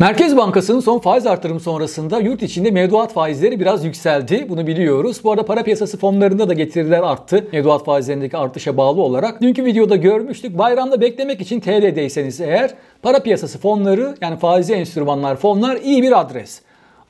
Merkez Bankası'nın son faiz artırımı sonrasında yurt içinde mevduat faizleri biraz yükseldi. Bunu biliyoruz. Bu arada para piyasası fonlarında da getiriler arttı. Mevduat faizlerindeki artışa bağlı olarak. Dünkü videoda görmüştük. Bayramda beklemek için TL'deyseniz eğer para piyasası fonları yani faizli enstrümanlar fonlar iyi bir adres.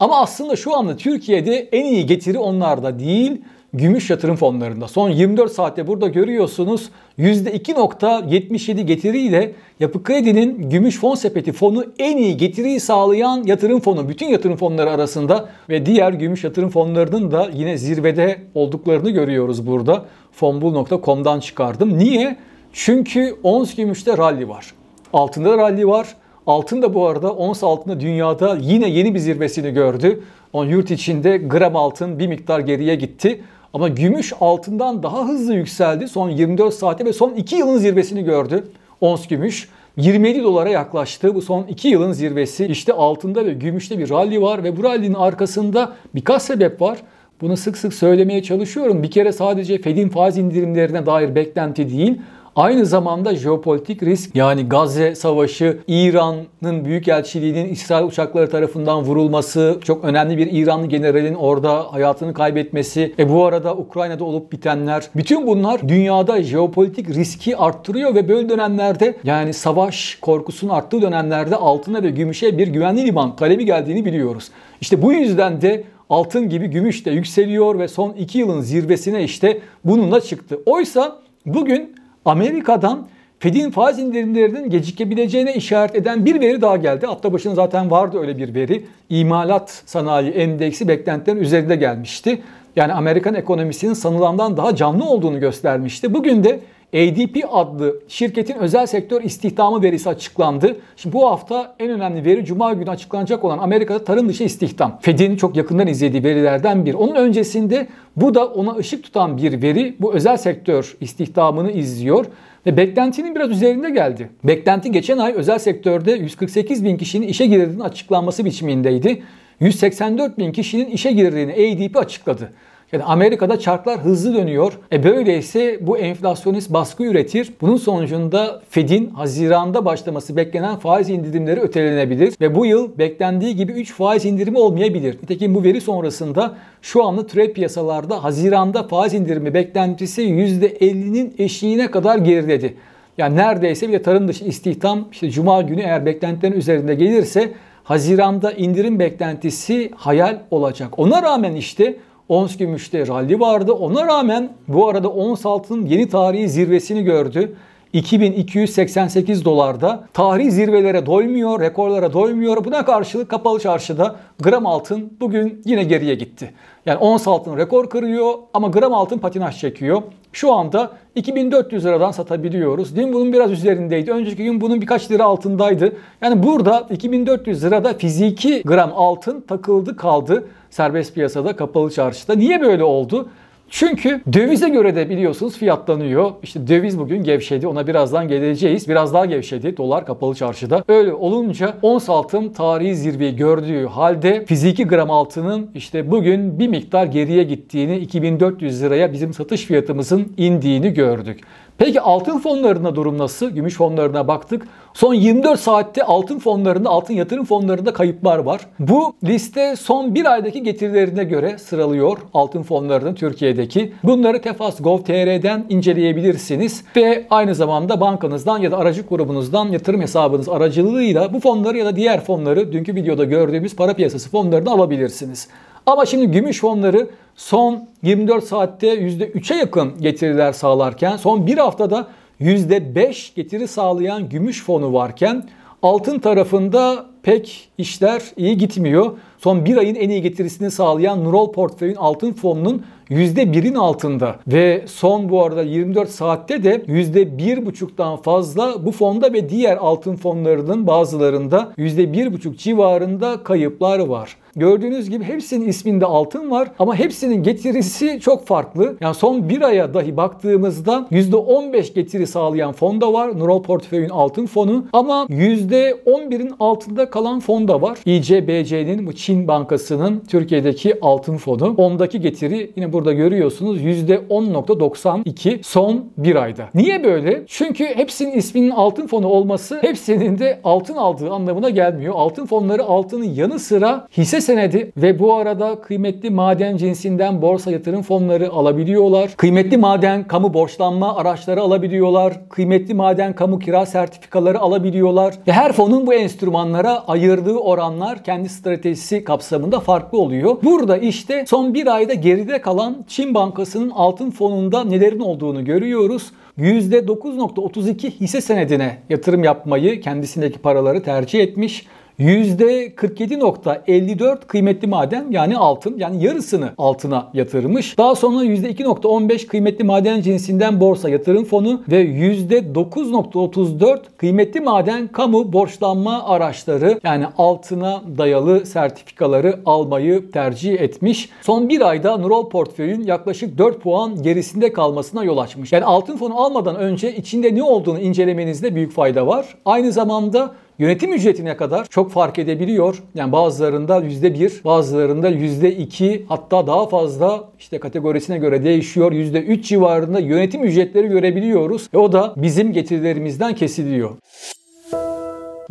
Ama aslında şu anda Türkiye'de en iyi getiri onlarda değil gümüş yatırım fonlarında. Son 24 saatte burada görüyorsunuz %2.77 getiriyle Yapı Kredi'nin gümüş fon sepeti fonu en iyi getiriyi sağlayan yatırım fonu. Bütün yatırım fonları arasında ve diğer gümüş yatırım fonlarının da yine zirvede olduklarını görüyoruz burada. Fonbul.com'dan çıkardım. Niye? Çünkü ons gümüşte rally var. Altında da rally var. Altın da bu arada ons altında dünyada yine yeni bir zirvesini gördü. On yurt içinde gram altın bir miktar geriye gitti. Ama gümüş altından daha hızlı yükseldi son 24 saate ve son 2 yılın zirvesini gördü. Ons gümüş 27 dolara yaklaştı. Bu son 2 yılın zirvesi. İşte altında ve gümüşte bir rally var ve bu rallinin arkasında birkaç sebep var. Bunu sık sık söylemeye çalışıyorum. Bir kere sadece Fed'in faiz indirimlerine dair beklenti değil, Aynı zamanda jeopolitik risk yani Gazze Savaşı, İran'ın Büyükelçiliğinin İsrail uçakları tarafından vurulması, çok önemli bir İranlı generalin orada hayatını kaybetmesi, e bu arada Ukrayna'da olup bitenler. Bütün bunlar dünyada jeopolitik riski arttırıyor ve böyle dönemlerde yani savaş korkusunun arttığı dönemlerde altına ve gümüşe bir güvenli liman kalemi geldiğini biliyoruz. İşte bu yüzden de altın gibi gümüş de yükseliyor ve son 2 yılın zirvesine işte bununla çıktı. Oysa bugün Amerika'dan Fed'in faiz indirimlerinin gecikebileceğine işaret eden bir veri daha geldi. Hafta başında zaten vardı öyle bir veri. İmalat sanayi endeksi beklentilerin üzerinde gelmişti. Yani Amerikan ekonomisinin sanılandan daha canlı olduğunu göstermişti. Bugün de ADP adlı şirketin özel sektör istihdamı verisi açıklandı. Şimdi bu hafta en önemli veri Cuma günü açıklanacak olan Amerika'da tarım dışı istihdam. Fed'in çok yakından izlediği verilerden bir. Onun öncesinde bu da ona ışık tutan bir veri. Bu özel sektör istihdamını izliyor ve beklentinin biraz üzerinde geldi. Beklenti geçen ay özel sektörde 148 bin kişinin işe girdiğinin açıklanması biçimindeydi. 184 bin kişinin işe girdiğini ADP açıkladı. Yani Amerika'da çarklar hızlı dönüyor. E böyleyse bu enflasyonist baskı üretir. Bunun sonucunda Fed'in Haziran'da başlaması beklenen faiz indirimleri ötelenebilir ve bu yıl beklendiği gibi 3 faiz indirimi olmayabilir. Nitekim bu veri sonrasında şu anda türev piyasalarda Haziran'da faiz indirimi beklentisi %50'nin eşiğine kadar geriledi. Yani neredeyse bile tarım dışı istihdam işte cuma günü eğer beklentilerin üzerinde gelirse Haziran'da indirim beklentisi hayal olacak. Ona rağmen işte Ons Gümüş'te rally vardı. Ona rağmen bu arada ons altın yeni tarihi zirvesini gördü. 2288 dolarda tarihi zirvelere doymuyor, rekorlara doymuyor. Buna karşılık kapalı çarşıda gram altın bugün yine geriye gitti. Yani ons altın rekor kırıyor ama gram altın patinaj çekiyor. Şu anda 2400 liradan satabiliyoruz. Dün bunun biraz üzerindeydi. Önceki gün bunun birkaç lira altındaydı. Yani burada 2400 lirada fiziki gram altın takıldı kaldı serbest piyasada, kapalı çarşıda. Niye böyle oldu? Çünkü dövize göre de biliyorsunuz fiyatlanıyor. İşte döviz bugün gevşedi. Ona birazdan geleceğiz. Biraz daha gevşedi. Dolar kapalı çarşıda. Öyle olunca ons altın tarihi zirveyi gördüğü halde fiziki gram altının işte bugün bir miktar geriye gittiğini 2400 liraya bizim satış fiyatımızın indiğini gördük. Peki altın fonlarında durum nasıl? Gümüş fonlarına baktık. Son 24 saatte altın fonlarında, altın yatırım fonlarında kayıplar var. Bu liste son bir aydaki getirilerine göre sıralıyor altın fonlarının Türkiye'deki. Bunları Tefas Gov.tr'den inceleyebilirsiniz ve aynı zamanda bankanızdan ya da aracı grubunuzdan yatırım hesabınız aracılığıyla bu fonları ya da diğer fonları dünkü videoda gördüğümüz para piyasası fonlarını alabilirsiniz. Ama şimdi gümüş fonları son 24 saatte %3'e yakın getiriler sağlarken son bir haftada %5 getiri sağlayan gümüş fonu varken altın tarafında pek işler iyi gitmiyor. Son bir ayın en iyi getirisini sağlayan Nurol Portföy'ün altın fonunun %1'in altında ve son bu arada 24 saatte de %1,5'tan fazla bu fonda ve diğer altın fonlarının bazılarında %1,5 civarında kayıplar var. Gördüğünüz gibi hepsinin isminde altın var ama hepsinin getirisi çok farklı. Yani son bir aya dahi baktığımızda %15 getiri sağlayan fonda var. Nural Portföy'ün altın fonu ama %11'in altında kalan fonda var. ICBC'nin, bu Çin Bankası'nın Türkiye'deki altın fonu. Ondaki getiri yine burada görüyorsunuz %10.92 son bir ayda. Niye böyle? Çünkü hepsinin isminin altın fonu olması hepsinin de altın aldığı anlamına gelmiyor. Altın fonları altının yanı sıra hisse senedi ve bu arada kıymetli maden cinsinden borsa yatırım fonları alabiliyorlar. Kıymetli maden kamu borçlanma araçları alabiliyorlar. Kıymetli maden kamu kira sertifikaları alabiliyorlar. Ve her fonun bu enstrümanlara ayırdığı oranlar kendi stratejisi kapsamında farklı oluyor. Burada işte son bir ayda geride kalan olan Çin Bankası'nın altın fonunda nelerin olduğunu görüyoruz. %9.32 hisse senedine yatırım yapmayı kendisindeki paraları tercih etmiş. %47.54 kıymetli maden yani altın yani yarısını altına yatırmış. Daha sonra %2.15 kıymetli maden cinsinden borsa yatırım fonu ve %9.34 kıymetli maden kamu borçlanma araçları yani altına dayalı sertifikaları almayı tercih etmiş. Son bir ayda Nurol portföyün yaklaşık 4 puan gerisinde kalmasına yol açmış. Yani altın fonu almadan önce içinde ne olduğunu incelemenizde büyük fayda var. Aynı zamanda Yönetim ücretine kadar çok fark edebiliyor. Yani bazılarında %1, bazılarında %2 hatta daha fazla işte kategorisine göre değişiyor. %3 civarında yönetim ücretleri görebiliyoruz. Ve o da bizim getirilerimizden kesiliyor.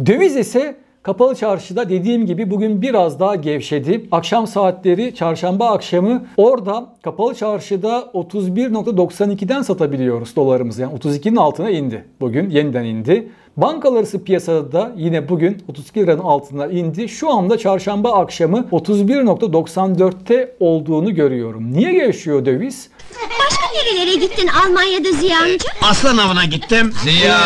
Döviz ise Kapalı çarşıda dediğim gibi bugün biraz daha gevşedi. Akşam saatleri çarşamba akşamı orada kapalı çarşıda 31.92'den satabiliyoruz dolarımızı. Yani 32'nin altına indi. Bugün yeniden indi. Bankalar piyasada da yine bugün 32 liranın altına indi. Şu anda çarşamba akşamı 31.94'te olduğunu görüyorum. Niye gevşiyor döviz? Başka nerelere gittin Almanya'da Ziya amca? Aslan avına gittim. Ziya!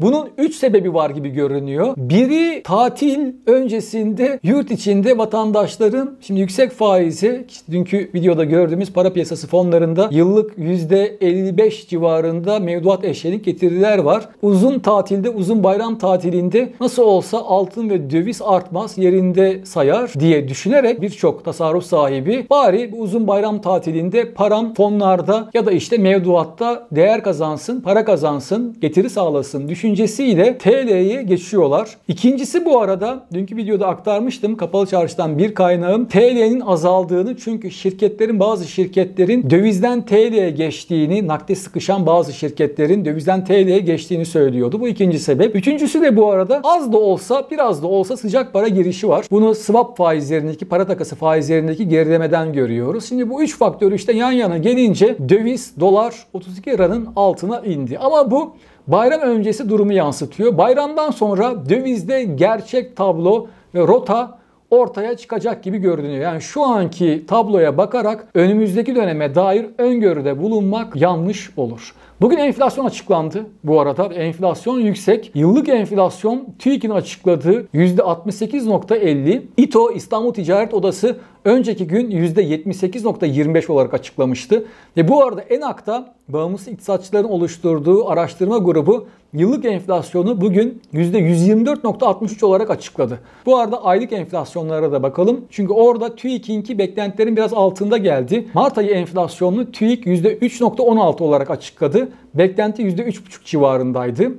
Bunun 3 sebebi var gibi görünüyor. Biri tatil öncesinde yurt içinde vatandaşların şimdi yüksek faizi işte dünkü videoda gördüğümüz para piyasası fonlarında yıllık %55 civarında mevduat eşyelik getiriler var. Uzun tatilde, uzun bayram tatilinde nasıl olsa altın ve döviz artmaz yerinde sayar diye düşünerek birçok tasarruf sahibi bari bu uzun bayram tatilinde param fonlarda ya da işte mevduatta değer kazansın, para kazansın, getiri sağlasın düşünce düşüncesiyle TL'ye geçiyorlar. İkincisi bu arada dünkü videoda aktarmıştım kapalı çarşıdan bir kaynağım TL'nin azaldığını çünkü şirketlerin bazı şirketlerin dövizden TL'ye geçtiğini nakde sıkışan bazı şirketlerin dövizden TL'ye geçtiğini söylüyordu. Bu ikinci sebep. Üçüncüsü de bu arada az da olsa biraz da olsa sıcak para girişi var. Bunu swap faizlerindeki para takası faizlerindeki gerilemeden görüyoruz. Şimdi bu üç faktör işte yan yana gelince döviz dolar 32 liranın altına indi. Ama bu Bayram öncesi durumu yansıtıyor. Bayramdan sonra dövizde gerçek tablo ve rota ortaya çıkacak gibi görünüyor. Yani şu anki tabloya bakarak önümüzdeki döneme dair öngörüde bulunmak yanlış olur. Bugün enflasyon açıklandı bu arada. Enflasyon yüksek. Yıllık enflasyon TÜİK'in açıkladığı %68.50. İTO İstanbul Ticaret Odası önceki gün %78.25 olarak açıklamıştı. Ve bu arada ENAK'ta bağımsız iktisatçıların oluşturduğu araştırma grubu yıllık enflasyonu bugün %124.63 olarak açıkladı. Bu arada aylık enflasyonlara da bakalım. Çünkü orada TÜİK'inki beklentilerin biraz altında geldi. Mart ayı enflasyonunu TÜİK %3.16 olarak açıkladı. Beklenti %3.5 civarındaydı.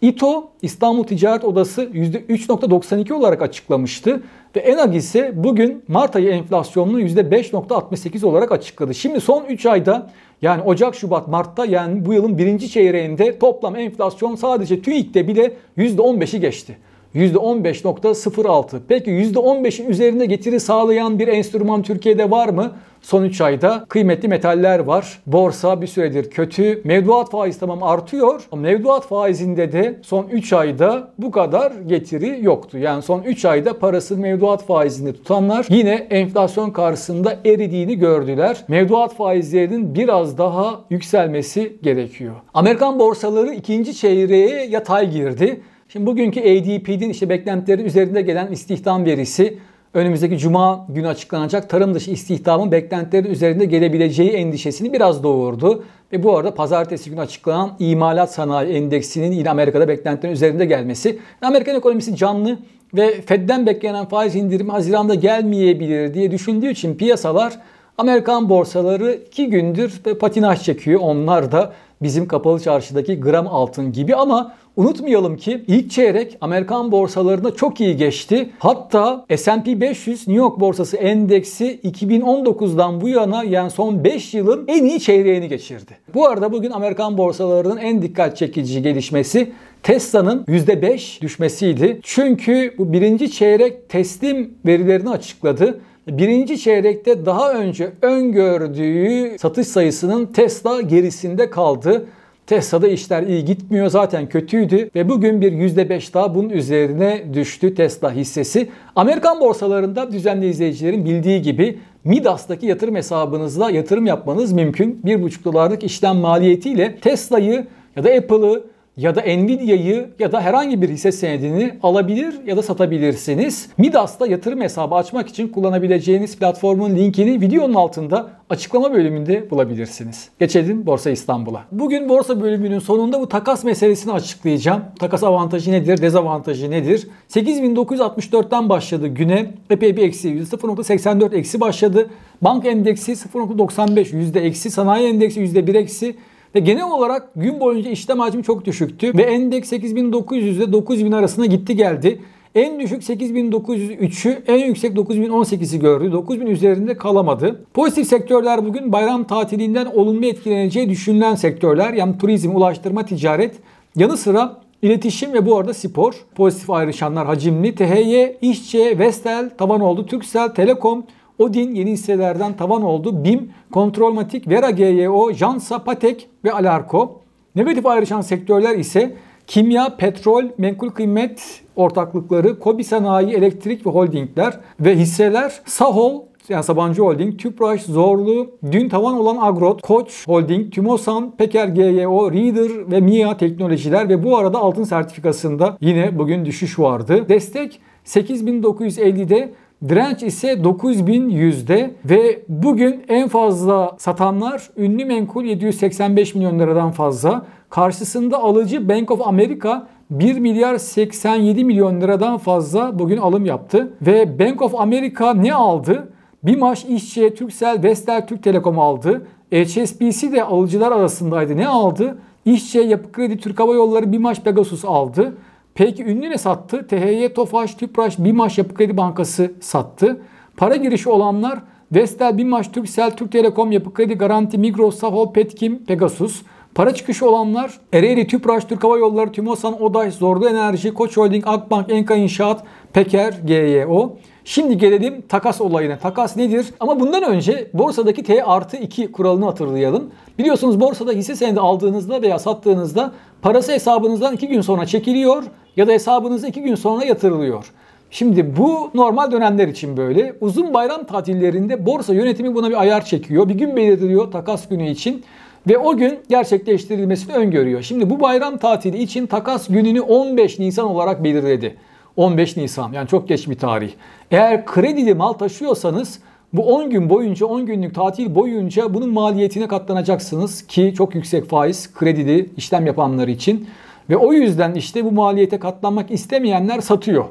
İTO İstanbul Ticaret Odası %3.92 olarak açıklamıştı ve Enag ise bugün Mart ayı enflasyonunu %5.68 olarak açıkladı. Şimdi son 3 ayda yani Ocak, Şubat, Mart'ta yani bu yılın birinci çeyreğinde toplam enflasyon sadece TÜİK'te bile %15'i geçti. %15.06. Peki %15'in üzerinde getiri sağlayan bir enstrüman Türkiye'de var mı? Son 3 ayda kıymetli metaller var. Borsa bir süredir kötü. Mevduat faiz tamam artıyor. Ama mevduat faizinde de son 3 ayda bu kadar getiri yoktu. Yani son 3 ayda parasını mevduat faizinde tutanlar yine enflasyon karşısında eridiğini gördüler. Mevduat faizlerinin biraz daha yükselmesi gerekiyor. Amerikan borsaları ikinci çeyreğe yatay girdi. Şimdi bugünkü ADP'nin işte beklentileri üzerinde gelen istihdam verisi önümüzdeki cuma günü açıklanacak tarım dışı istihdamın beklentileri üzerinde gelebileceği endişesini biraz doğurdu. Ve bu arada pazartesi günü açıklanan imalat sanayi endeksinin yine Amerika'da beklentilerin üzerinde gelmesi. Amerikan ekonomisi canlı ve Fed'den beklenen faiz indirimi Haziran'da gelmeyebilir diye düşündüğü için piyasalar Amerikan borsaları 2 gündür patinaj çekiyor. Onlar da bizim kapalı çarşıdaki gram altın gibi ama Unutmayalım ki ilk çeyrek Amerikan borsalarında çok iyi geçti. Hatta S&P 500 New York borsası endeksi 2019'dan bu yana yani son 5 yılın en iyi çeyreğini geçirdi. Bu arada bugün Amerikan borsalarının en dikkat çekici gelişmesi Tesla'nın %5 düşmesiydi. Çünkü bu birinci çeyrek teslim verilerini açıkladı. Birinci çeyrekte daha önce öngördüğü satış sayısının Tesla gerisinde kaldı. Tesla'da işler iyi gitmiyor zaten kötüydü ve bugün bir %5 daha bunun üzerine düştü Tesla hissesi. Amerikan borsalarında düzenli izleyicilerin bildiği gibi Midas'taki yatırım hesabınızla yatırım yapmanız mümkün. 1,5 dolarlık işlem maliyetiyle Tesla'yı ya da Apple'ı ya da Nvidia'yı ya da herhangi bir hisse senedini alabilir ya da satabilirsiniz. Midas'ta yatırım hesabı açmak için kullanabileceğiniz platformun linkini videonun altında açıklama bölümünde bulabilirsiniz. Geçelim Borsa İstanbul'a. Bugün borsa bölümünün sonunda bu takas meselesini açıklayacağım. Takas avantajı nedir, dezavantajı nedir? 8964'ten başladı güne. Epey bir eksi, %0.84 eksi başladı. Bank endeksi 0.95 yüzde eksi, sanayi endeksi yüzde %1 eksi, ve genel olarak gün boyunca işlem hacmi çok düşüktü ve endeks 8900 ile 9000 arasında gitti geldi. En düşük 8903'ü, en yüksek 9018'i gördü. 9000 üzerinde kalamadı. Pozitif sektörler bugün bayram tatilinden olumlu etkileneceği düşünülen sektörler. Yani turizm, ulaştırma, ticaret. Yanı sıra iletişim ve bu arada spor. Pozitif ayrışanlar hacimli. THY, İşçe, Vestel, taban oldu. Türksel, Telekom, Odin yeni hisselerden tavan oldu. BİM, Kontrolmatik, Vera GYO, Jansa, Patek ve Alarko. Negatif ayrışan sektörler ise kimya, petrol, menkul kıymet ortaklıkları, Kobi Sanayi, elektrik ve holdingler ve hisseler Sahol, yani Sabancı Holding, Tüpraş, Zorlu, dün tavan olan Agrot, Koç Holding, Tümosan, Peker GYO, Reader ve MIA teknolojiler ve bu arada altın sertifikasında yine bugün düşüş vardı. Destek 8950'de Direnç ise 9100'de ve bugün en fazla satanlar ünlü menkul 785 milyon liradan fazla. Karşısında alıcı Bank of America 1 milyar 87 milyon liradan fazla bugün alım yaptı. Ve Bank of America ne aldı? BİMAŞ, İşçi, Türksel, Vestel, Türk Telekom aldı. HSBC de alıcılar arasındaydı. Ne aldı? İşçi Yapı Kredi, Türk Hava Yolları, BİMAŞ, Pegasus aldı. Peki ünlü ne sattı? THY, Tofaş, Tüpraş, Bimaş Yapı Kredi Bankası sattı. Para girişi olanlar Vestel, Bimaş, Türksel, Türk Telekom, Yapı Kredi, Garanti, Migros, Sahol, Petkim, Pegasus. Para çıkışı olanlar Ereğli, Tüpraş, Türk Hava Yolları, Tümosan, Oday, Zorlu Enerji, Koç Holding, Akbank, Enka İnşaat, Peker, GYO. Şimdi gelelim takas olayına. Takas nedir? Ama bundan önce borsadaki T artı 2 kuralını hatırlayalım. Biliyorsunuz borsada hisse senedi aldığınızda veya sattığınızda parası hesabınızdan 2 gün sonra çekiliyor ya da hesabınıza 2 gün sonra yatırılıyor. Şimdi bu normal dönemler için böyle. Uzun bayram tatillerinde borsa yönetimi buna bir ayar çekiyor. Bir gün belirtiliyor takas günü için ve o gün gerçekleştirilmesini öngörüyor. Şimdi bu bayram tatili için takas gününü 15 Nisan olarak belirledi. 15 Nisan yani çok geç bir tarih. Eğer kredili mal taşıyorsanız bu 10 gün boyunca 10 günlük tatil boyunca bunun maliyetine katlanacaksınız ki çok yüksek faiz kredili işlem yapanlar için. Ve o yüzden işte bu maliyete katlanmak istemeyenler satıyor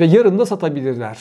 ve yarın da satabilirler.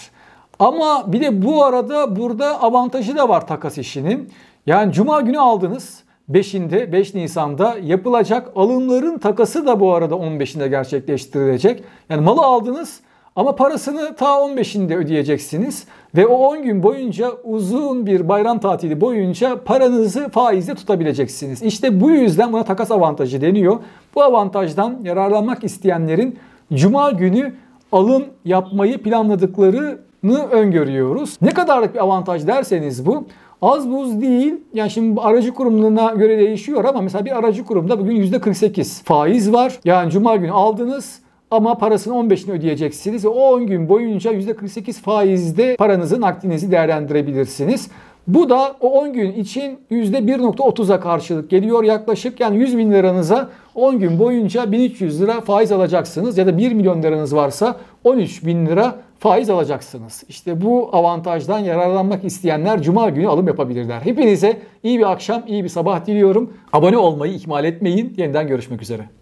Ama bir de bu arada burada avantajı da var takas işinin. Yani cuma günü aldınız. 5'inde 5 Nisan'da yapılacak alımların takası da bu arada 15'inde gerçekleştirilecek. Yani malı aldınız ama parasını ta 15'inde ödeyeceksiniz ve o 10 gün boyunca uzun bir bayram tatili boyunca paranızı faizle tutabileceksiniz. İşte bu yüzden buna takas avantajı deniyor. Bu avantajdan yararlanmak isteyenlerin cuma günü alım yapmayı planladıklarını öngörüyoruz. Ne kadarlık bir avantaj derseniz bu Az buz değil. Yani şimdi aracı kurumuna göre değişiyor ama mesela bir aracı kurumda bugün %48 faiz var. Yani cuma günü aldınız ama parasını 15'ini ödeyeceksiniz ve o 10 gün boyunca %48 faizde paranızı nakdinizi değerlendirebilirsiniz. Bu da o 10 gün için %1.30'a karşılık geliyor yaklaşık. Yani 100 bin liranıza 10 gün boyunca 1300 lira faiz alacaksınız ya da 1 milyon liranız varsa 13 bin lira faiz alacaksınız. İşte bu avantajdan yararlanmak isteyenler cuma günü alım yapabilirler. Hepinize iyi bir akşam, iyi bir sabah diliyorum. Abone olmayı ihmal etmeyin. Yeniden görüşmek üzere.